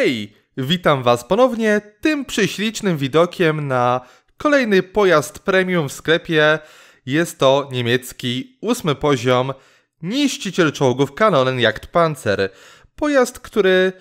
Hej! Witam Was ponownie tym prześlicznym widokiem na kolejny pojazd premium w sklepie. Jest to niemiecki ósmy poziom niszczyciel czołgów Kanonen Jagdpanzer. Pojazd, który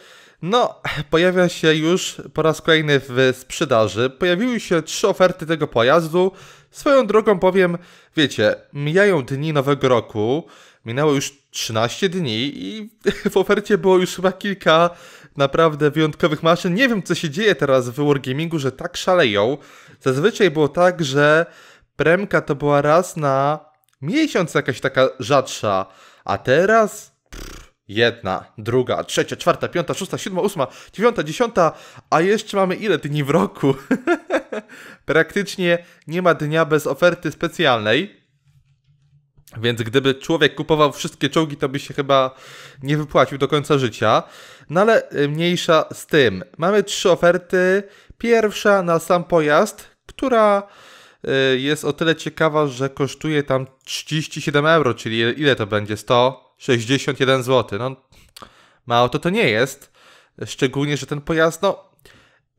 no, pojawia się już po raz kolejny w sprzedaży. Pojawiły się trzy oferty tego pojazdu. Swoją drogą powiem, wiecie, mijają dni nowego roku, Minęło już 13 dni i w ofercie było już chyba kilka naprawdę wyjątkowych maszyn. Nie wiem, co się dzieje teraz w Wargamingu, że tak szaleją. Zazwyczaj było tak, że premka to była raz na miesiąc jakaś taka rzadsza, a teraz pff, jedna, druga, trzecia, czwarta, piąta, szósta, siódma, ósma, dziewiąta, dziesiąta, a jeszcze mamy ile dni w roku? Praktycznie nie ma dnia bez oferty specjalnej. Więc gdyby człowiek kupował wszystkie czołgi, to by się chyba nie wypłacił do końca życia. No ale y, mniejsza z tym. Mamy trzy oferty. Pierwsza na sam pojazd, która y, jest o tyle ciekawa, że kosztuje tam 37 euro, czyli ile to będzie? 161 zł. No, mało to to nie jest. Szczególnie, że ten pojazd, no,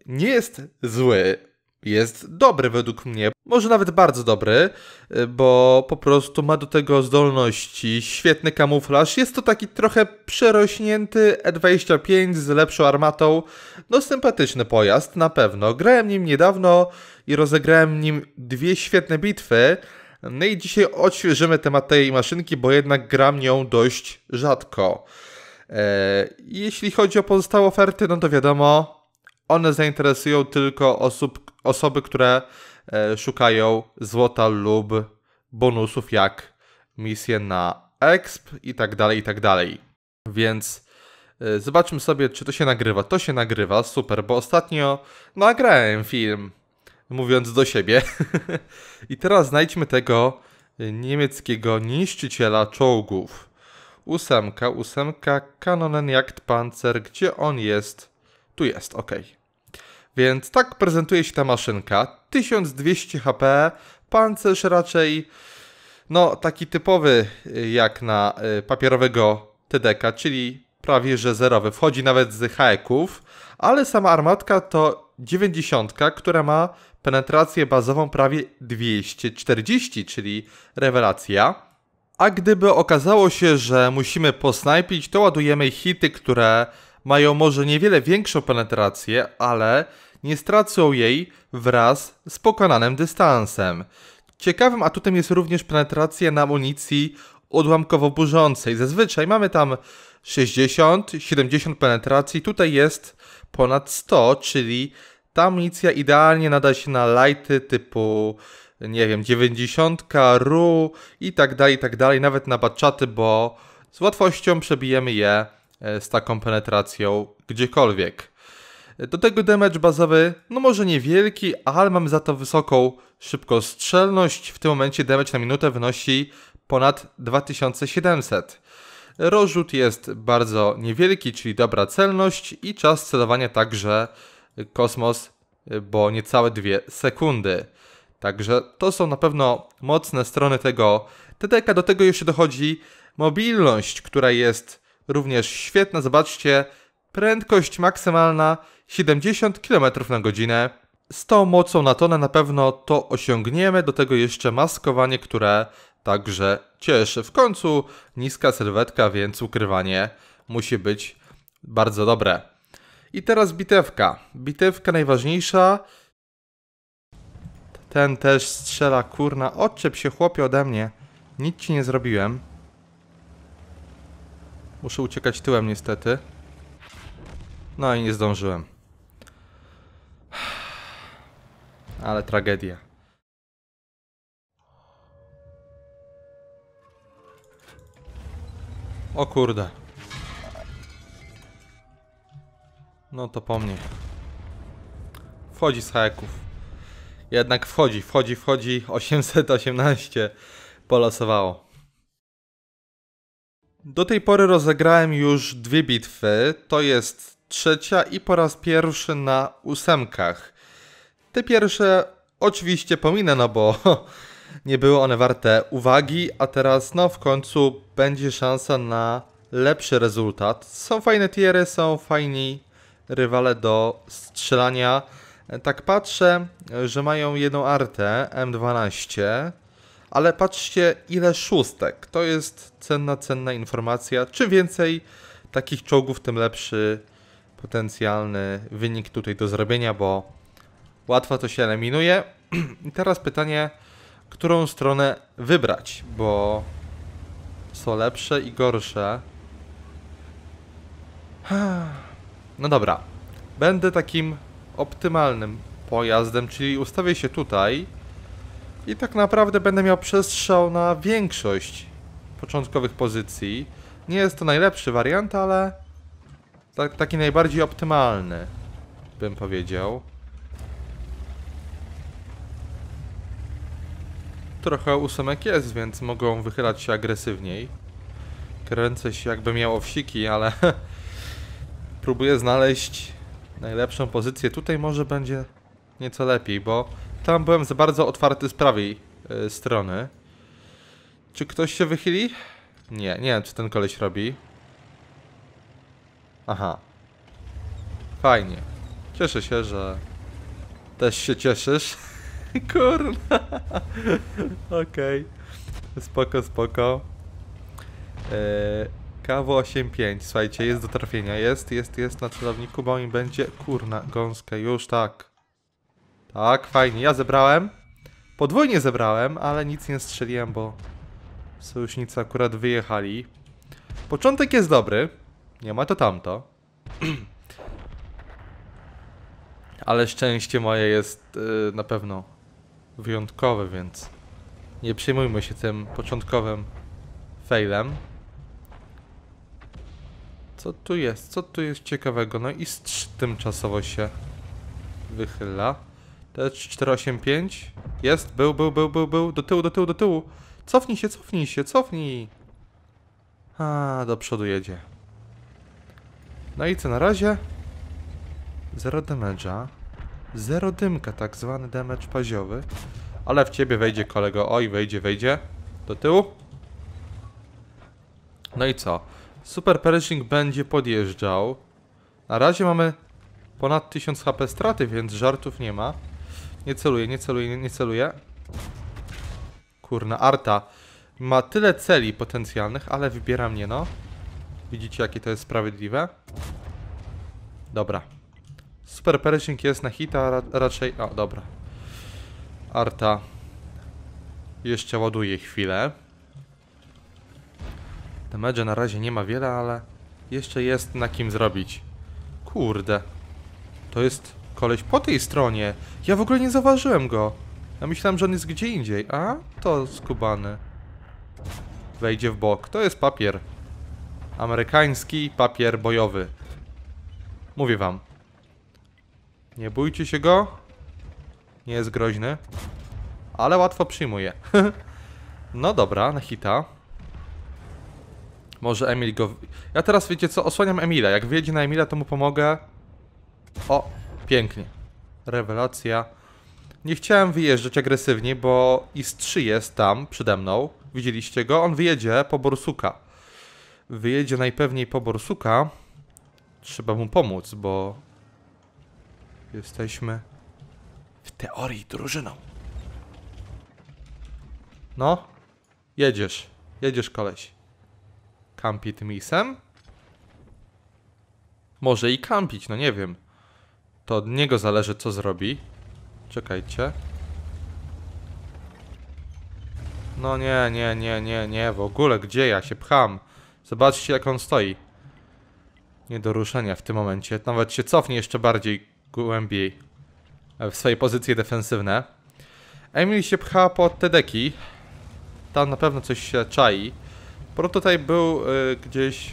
nie jest zły jest dobry według mnie, może nawet bardzo dobry, y, bo po prostu ma do tego zdolności, świetny kamuflaż. Jest to taki trochę przerośnięty E25 z lepszą armatą. No sympatyczny pojazd, na pewno. Grałem nim niedawno i rozegrałem nim dwie świetne bitwy. No i dzisiaj odświeżymy temat tej maszynki, bo jednak gram nią dość rzadko. E, jeśli chodzi o pozostałe oferty, no to wiadomo, one zainteresują tylko osób, osoby, które e, szukają złota lub bonusów jak misje na exp i tak dalej, i tak dalej. Więc e, zobaczmy sobie, czy to się nagrywa. To się nagrywa, super, bo ostatnio nagrałem film, mówiąc do siebie. I teraz znajdźmy tego e, niemieckiego niszczyciela czołgów. Ósemka, ósemka, Jagdpanzer, gdzie on jest? Tu jest, okej. Okay. Więc tak prezentuje się ta maszynka. 1200 HP, pancerz raczej no taki typowy y, jak na y, papierowego TDK, czyli prawie że zerowy. Wchodzi nawet z haeków, ale sama armatka to 90, która ma penetrację bazową prawie 240, czyli rewelacja. A gdyby okazało się, że musimy posnajpić, to ładujemy hity, które mają może niewiele większą penetrację, ale nie stracą jej wraz z pokonanym dystansem. Ciekawym atutem jest również penetracja na amunicji odłamkowo burzącej. Zazwyczaj mamy tam 60-70 penetracji, tutaj jest ponad 100, czyli ta amunicja idealnie nada się na lighty typu nie wiem, 90, RU i tak dalej, i tak dalej, nawet na baczaty, bo z łatwością przebijemy je e, z taką penetracją gdziekolwiek. Do tego damage bazowy, no może niewielki, ale mamy za to wysoką szybkostrzelność. W tym momencie damage na minutę wynosi ponad 2700. Rozrzut jest bardzo niewielki, czyli dobra celność i czas celowania także kosmos, bo niecałe 2 sekundy. Także to są na pewno mocne strony tego TDK. Do tego jeszcze dochodzi mobilność, która jest również świetna. Zobaczcie, prędkość maksymalna 70 km na godzinę. Z tą mocą na tonę na pewno to osiągniemy, do tego jeszcze maskowanie, które także cieszy. W końcu niska sylwetka, więc ukrywanie musi być bardzo dobre. I teraz bitewka. Bitewka najważniejsza. Ten też strzela, kurna. Odczep się chłopie ode mnie. Nic ci nie zrobiłem. Muszę uciekać tyłem niestety. No i nie zdążyłem. ale tragedia. O kurde. No to po mnie. Wchodzi z haków. Jednak wchodzi, wchodzi, wchodzi. 818 polasowało. Do tej pory rozegrałem już dwie bitwy. To jest trzecia i po raz pierwszy na ósemkach. Te pierwsze oczywiście pominę, no bo nie były one warte uwagi, a teraz no w końcu będzie szansa na lepszy rezultat. Są fajne tiery, są fajni rywale do strzelania. Tak patrzę, że mają jedną artę M12, ale patrzcie ile szóstek. To jest cenna, cenna informacja. Czym więcej takich czołgów, tym lepszy potencjalny wynik tutaj do zrobienia, bo Łatwo to się eliminuje. I teraz pytanie, którą stronę wybrać, bo są lepsze i gorsze. No dobra. Będę takim optymalnym pojazdem, czyli ustawię się tutaj i tak naprawdę będę miał przestrzał na większość początkowych pozycji. Nie jest to najlepszy wariant, ale tak, taki najbardziej optymalny, bym powiedział. trochę ósemek jest, więc mogą wychylać się agresywniej. Kręcę się jakby miał owsiki, ale próbuję znaleźć najlepszą pozycję. Tutaj może będzie nieco lepiej, bo tam byłem za bardzo otwarty z prawej yy, strony. Czy ktoś się wychyli? Nie, nie wiem, czy ten koleś robi. Aha. Fajnie. Cieszę się, że też się cieszysz. Kurwa. Okej. Okay. Spoko, spoko. Eee, KW85, słuchajcie, jest do trafienia. Jest, jest, jest na celowniku, bo mi będzie... Kurna, gąskę, już tak. Tak, fajnie, ja zebrałem. Podwójnie zebrałem, ale nic nie strzeliłem, bo sojusznicy akurat wyjechali. Początek jest dobry. Nie ma to tamto. ale szczęście moje jest yy, na pewno wyjątkowy, więc nie przejmujmy się tym początkowym failem. Co tu jest? Co tu jest ciekawego? No i strz tymczasowo się wychyla. T485. Jest, był, był, był, był, był. Do tyłu, do tyłu, do tyłu. Cofnij się, cofnij się, cofnij. A, do przodu jedzie. No i co na razie? Zero damage'a. Zero dymka, tak zwany damage paziowy. Ale w ciebie wejdzie kolego. Oj, wejdzie, wejdzie. Do tyłu. No i co? Super Pershing będzie podjeżdżał. Na razie mamy ponad 1000 HP straty, więc żartów nie ma. Nie celuje, nie celuje, nie celuje. Kurna, Arta ma tyle celi potencjalnych, ale wybiera mnie, no. Widzicie, jakie to jest sprawiedliwe? Dobra, Super Pershing jest na hita, ra raczej... O, dobra. Arta jeszcze ładuje chwilę. Damage'a na razie nie ma wiele, ale jeszcze jest na kim zrobić. Kurde. To jest koleś po tej stronie. Ja w ogóle nie zauważyłem go. Ja myślałem, że on jest gdzie indziej. A? To skubany. Wejdzie w bok. To jest papier. Amerykański papier bojowy. Mówię wam. Nie bójcie się go. Nie jest groźny. Ale łatwo przyjmuje. no dobra, na hita. Może Emil go... Ja teraz, wiecie co, osłaniam Emila. Jak wyjedzie na Emila, to mu pomogę. O, pięknie. Rewelacja. Nie chciałem wyjeżdżać agresywnie, bo IS-3 jest tam przede mną. Widzieliście go? On wyjedzie po Borsuka. Wyjedzie najpewniej po Borsuka. Trzeba mu pomóc, bo Jesteśmy w teorii drużyną. No, jedziesz. Jedziesz, koleś. Kampi tym Może i kampić, no nie wiem. To od niego zależy, co zrobi. Czekajcie. No nie, nie, nie, nie, nie. W ogóle, gdzie ja się pcham? Zobaczcie, jak on stoi. Nie do ruszenia w tym momencie. Nawet się cofnie jeszcze bardziej głębiej e, w swoje pozycje defensywne. Emil się pcha pod te deki. Tam na pewno coś się czai. tutaj był y, gdzieś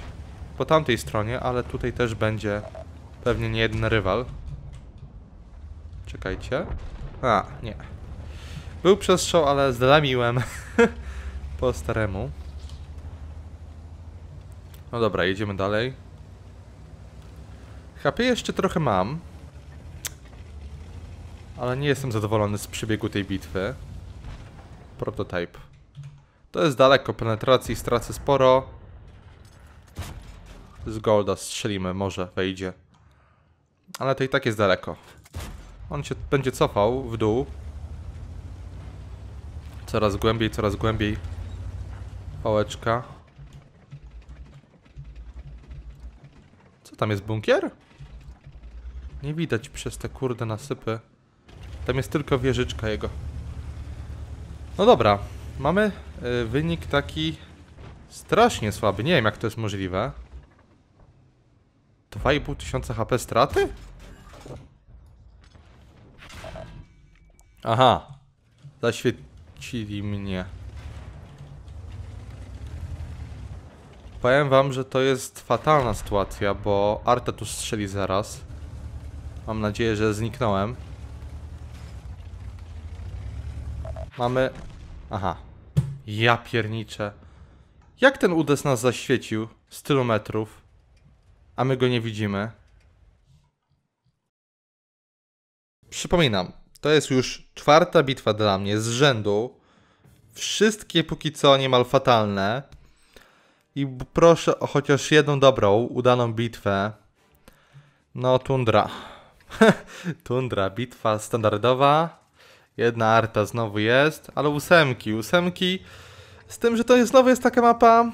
po tamtej stronie, ale tutaj też będzie pewnie nie jeden rywal. Czekajcie. A, nie. Był przestrzał, ale zlamiłem po staremu. No dobra, jedziemy dalej. HP jeszcze trochę mam. Ale nie jestem zadowolony z przebiegu tej bitwy. Prototype. To jest daleko, penetracji stracę sporo. Z Golda strzelimy, może wejdzie. Ale to i tak jest daleko. On się będzie cofał w dół. Coraz głębiej, coraz głębiej. Pałeczka. Co tam jest bunkier? Nie widać przez te kurde nasypy. Tam jest tylko wieżyczka jego. No dobra, mamy y, wynik taki strasznie słaby. Nie wiem, jak to jest możliwe. 2,5 tysiące HP straty? Aha. Zaświecili mnie. Powiem wam, że to jest fatalna sytuacja, bo Arte tu strzeli zaraz. Mam nadzieję, że zniknąłem. Mamy... Aha. Ja pierniczę. Jak ten udes nas zaświecił z tylu metrów a my go nie widzimy? Przypominam, to jest już czwarta bitwa dla mnie z rzędu. Wszystkie póki co niemal fatalne. I proszę o chociaż jedną dobrą, udaną bitwę. No, tundra. tundra, bitwa standardowa. Jedna arta znowu jest, ale ósemki, ósemki. Z tym, że to jest, znowu jest taka mapa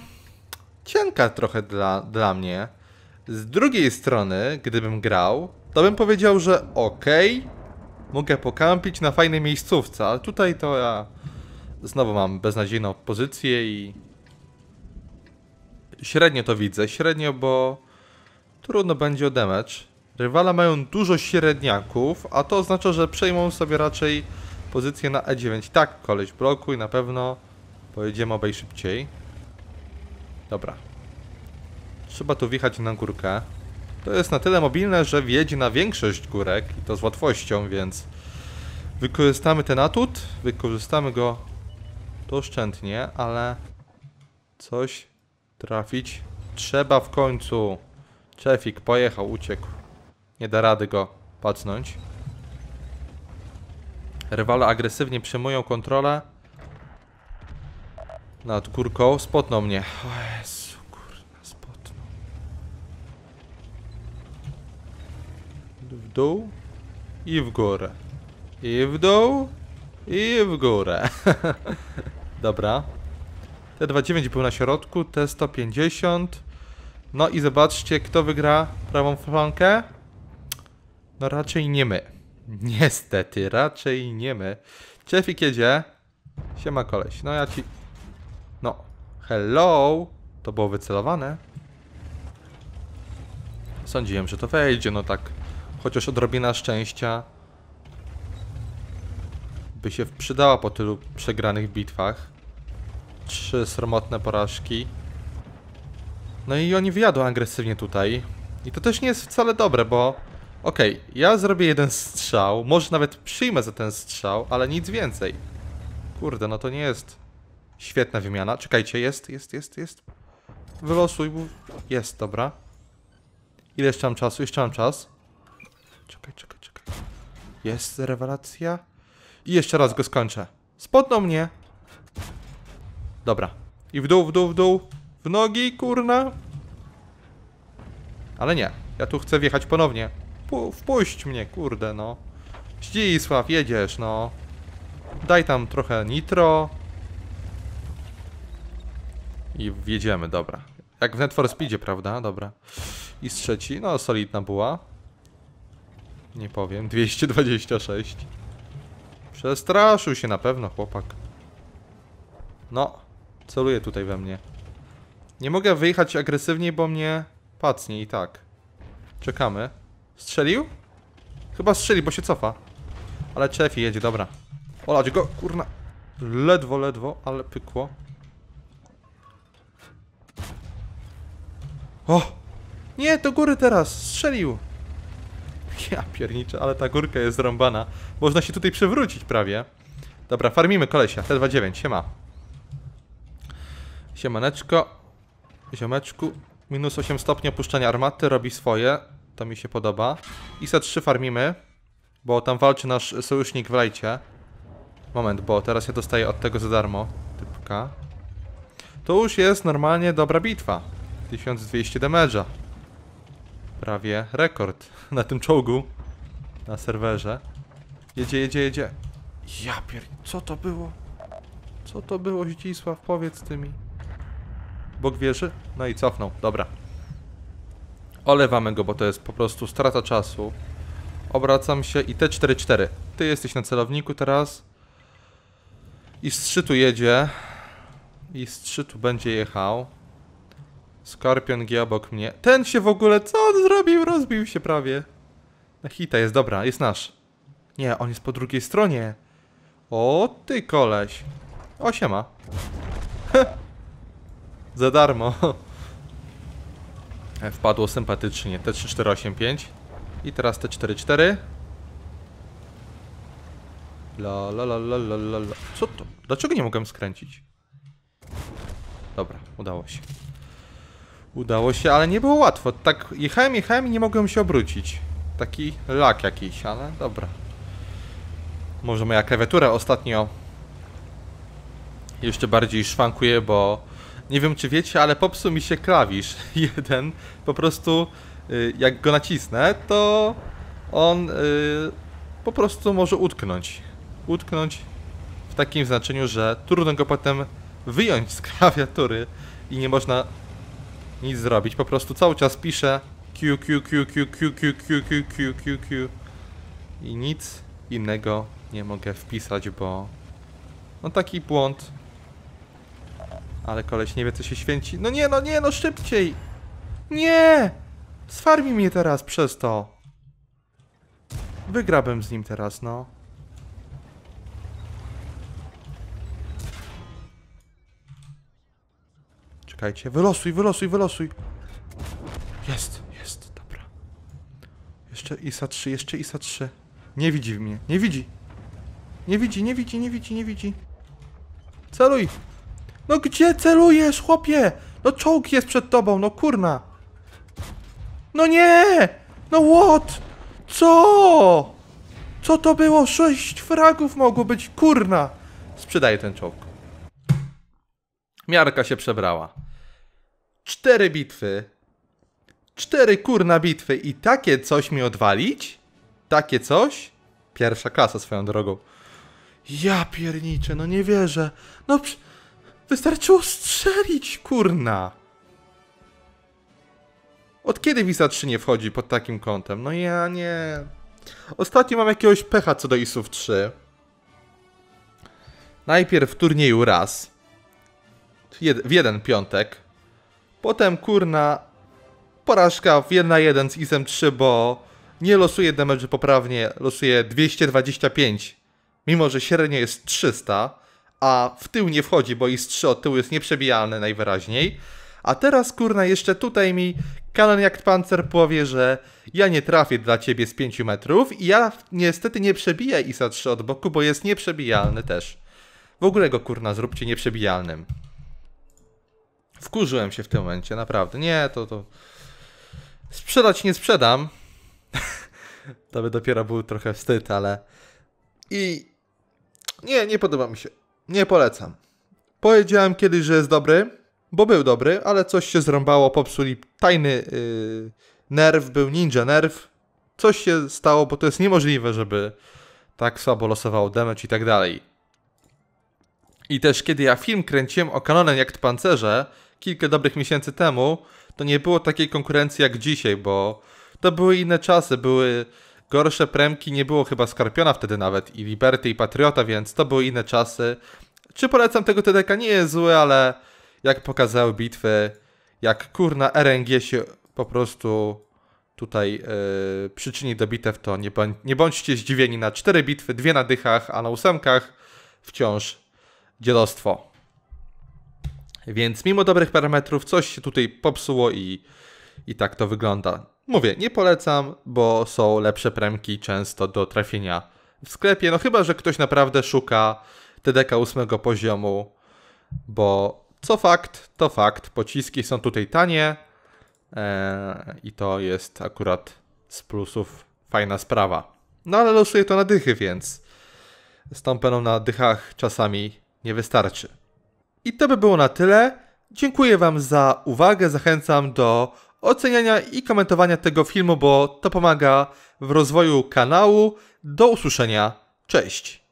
cienka trochę dla, dla mnie. Z drugiej strony, gdybym grał, to bym powiedział, że okej, okay, mogę pokampić na fajnej miejscówce, ale tutaj to ja znowu mam beznadziejną pozycję i średnio to widzę, średnio, bo trudno będzie o damage. Rywale mają dużo średniaków, a to oznacza, że przejmą sobie raczej pozycję na E9. Tak, koleś, blokuj, na pewno pojedziemy obaj szybciej. Dobra. Trzeba tu wjechać na górkę. To jest na tyle mobilne, że wjedzie na większość górek i to z łatwością, więc wykorzystamy ten atut, wykorzystamy go doszczętnie, ale coś trafić trzeba w końcu. Czefik pojechał, uciekł. Nie da rady go pacnąć. Rywale agresywnie przejmują kontrolę nad górką. Spotną mnie. O Jezu, kurna, spotną. W dół i w górę. I w dół i w górę. Dobra. T29 był na środku, T150. No i zobaczcie, kto wygra prawą flankę. No raczej nie my. Niestety, raczej nie my. Czefik jedzie. Siema koleś. No ja ci... No. Hello! To było wycelowane. Sądziłem, że to wejdzie, no tak. Chociaż odrobina szczęścia by się przydała po tylu przegranych bitwach. Trzy sromotne porażki. No i oni wyjadą agresywnie tutaj. I to też nie jest wcale dobre, bo Okej, okay, ja zrobię jeden strzał, może nawet przyjmę za ten strzał, ale nic więcej. Kurde, no to nie jest świetna wymiana. Czekajcie, jest, jest, jest, jest. Wylosuj. Jest, dobra. Ile jeszcze mam czasu? Jeszcze mam czas. Czekaj, czekaj, czekaj. Jest rewelacja. I jeszcze raz go skończę. Spotną mnie. Dobra. I w dół, w dół, w dół. W nogi, kurna. Ale nie. Ja tu chcę wjechać ponownie wpu wpuść mnie, kurde, no. Ścisław, jedziesz, no. Daj tam trochę nitro. I wjedziemy, dobra. Jak w Net for Speedzie, prawda? Dobra. I z trzeci, no solidna była. Nie powiem, 226. Przestraszył się na pewno chłopak. No, celuje tutaj we mnie. Nie mogę wyjechać agresywniej, bo mnie pacnie i tak. Czekamy. Strzelił? Chyba strzeli bo się cofa. Ale Czefi jedzie, dobra. Olać go, kurna. Ledwo, ledwo, ale pykło. O! Nie, do góry teraz! Strzelił! Ja pierniczę, ale ta górka jest zrąbana. Można się tutaj przewrócić prawie. Dobra, farmimy kolesia. T29, siema. Siemaneczko. Ziomeczku. Minus 8 stopni opuszczania armaty, robi swoje. To mi się podoba. ISA 3 farmimy, bo tam walczy nasz sojusznik w rajcie. Moment, bo teraz ja dostaję od tego za darmo. Typka. To już jest normalnie dobra bitwa. 1200 damage'a. Prawie rekord na tym czołgu. Na serwerze. Jedzie, jedzie, jedzie. Ja pier... Co to było? Co to było, Zdzisław? Powiedz ty mi. Bóg wierzy? No i cofnął. Dobra. Olewamy go, bo to jest po prostu strata czasu. Obracam się i T4-4. Ty jesteś na celowniku teraz. I z tu jedzie. I z tu będzie jechał. Skorpion G obok mnie. Ten się w ogóle, co on zrobił? Rozbił się prawie. Na hita jest, dobra, jest nasz. Nie, on jest po drugiej stronie. O, ty koleś. O, Za darmo wpadło sympatycznie. T3485 i teraz T44. La la la la la la Co to? Dlaczego nie mogłem skręcić? Dobra, udało się. Udało się, ale nie było łatwo. Tak jechałem, jechałem i nie mogłem się obrócić. Taki lak jakiś, ale dobra. Może moja krewetura ostatnio jeszcze bardziej szwankuje, bo nie wiem czy wiecie, ale popsuł mi się klawisz jeden. Po prostu jak go nacisnę, to on po prostu może utknąć. Utknąć w takim znaczeniu, że trudno go potem wyjąć z klawiatury i nie można nic zrobić. Po prostu cały czas piszę Q, Q, Q, Q, Q, Q, Q, Q, Q, Q, Q i nic innego nie mogę wpisać, bo no taki błąd ale koleś nie wie, co się święci. No nie, no nie, no szybciej! Nie! Sfarmi mnie teraz przez to. Wygrabem z nim teraz, no. Czekajcie, wylosuj, wylosuj, wylosuj. Jest, jest, dobra. Jeszcze ISA 3, jeszcze ISA 3. Nie widzi mnie, nie widzi. Nie widzi, nie widzi, nie widzi, nie widzi. Celuj! No gdzie celujesz, chłopie? No czołg jest przed tobą, no kurna. No nie! No what? Co? Co to było? Sześć fragów mogło być, kurna. Sprzedaję ten czołg. Miarka się przebrała. Cztery bitwy. Cztery kurna bitwy i takie coś mi odwalić? Takie coś? Pierwsza klasa swoją drogą. Ja pierniczę, no nie wierzę. No przy... Wystarczyło strzelić, kurna! Od kiedy Visa 3 nie wchodzi pod takim kątem? No ja nie... Ostatnio mam jakiegoś pecha co do ISów 3. Najpierw w turnieju raz. Jed w jeden piątek. Potem, kurna, porażka w 1 na 1 z ISem 3, bo nie losuje damage poprawnie, losuje 225, mimo że średnio jest 300 a w tył nie wchodzi, bo IS 3 od tyłu jest nieprzebijalny najwyraźniej. A teraz kurna jeszcze tutaj mi Kanon jak pancer powie, że ja nie trafię dla ciebie z 5 metrów i ja niestety nie przebiję ISA 3 od boku, bo jest nieprzebijalny też. W ogóle go kurna zróbcie nieprzebijalnym. Wkurzyłem się w tym momencie, naprawdę. Nie, to to... Sprzedać nie sprzedam. to by dopiero był trochę wstyd, ale... I... Nie, nie podoba mi się. Nie polecam. Powiedziałem kiedyś, że jest dobry, bo był dobry, ale coś się zrąbało, popsuli tajny yy, nerw, był ninja nerw. Coś się stało, bo to jest niemożliwe, żeby tak słabo losował damage i tak dalej. I też kiedy ja film kręciłem o kanonem jak pancerze kilka dobrych miesięcy temu, to nie było takiej konkurencji jak dzisiaj, bo to były inne czasy, były Gorsze premki nie było chyba Skarpiona wtedy nawet i Liberty i Patriota, więc to były inne czasy. Czy polecam tego TDK? Nie jest zły, ale jak pokazały bitwy, jak kurna RNG się po prostu tutaj yy, przyczyni do bitew, to nie, bądź, nie bądźcie zdziwieni na cztery bitwy, dwie na dychach, a na ósemkach wciąż dzielostwo. Więc mimo dobrych parametrów coś się tutaj popsuło i, i tak to wygląda. Mówię, nie polecam, bo są lepsze premki często do trafienia w sklepie. No chyba, że ktoś naprawdę szuka TDK 8 poziomu, bo co fakt, to fakt. Pociski są tutaj tanie eee, i to jest akurat z plusów fajna sprawa. No ale losuje to na dychy, więc z tą peną na dychach czasami nie wystarczy. I to by było na tyle. Dziękuję Wam za uwagę. Zachęcam do oceniania i komentowania tego filmu, bo to pomaga w rozwoju kanału. Do usłyszenia. Cześć!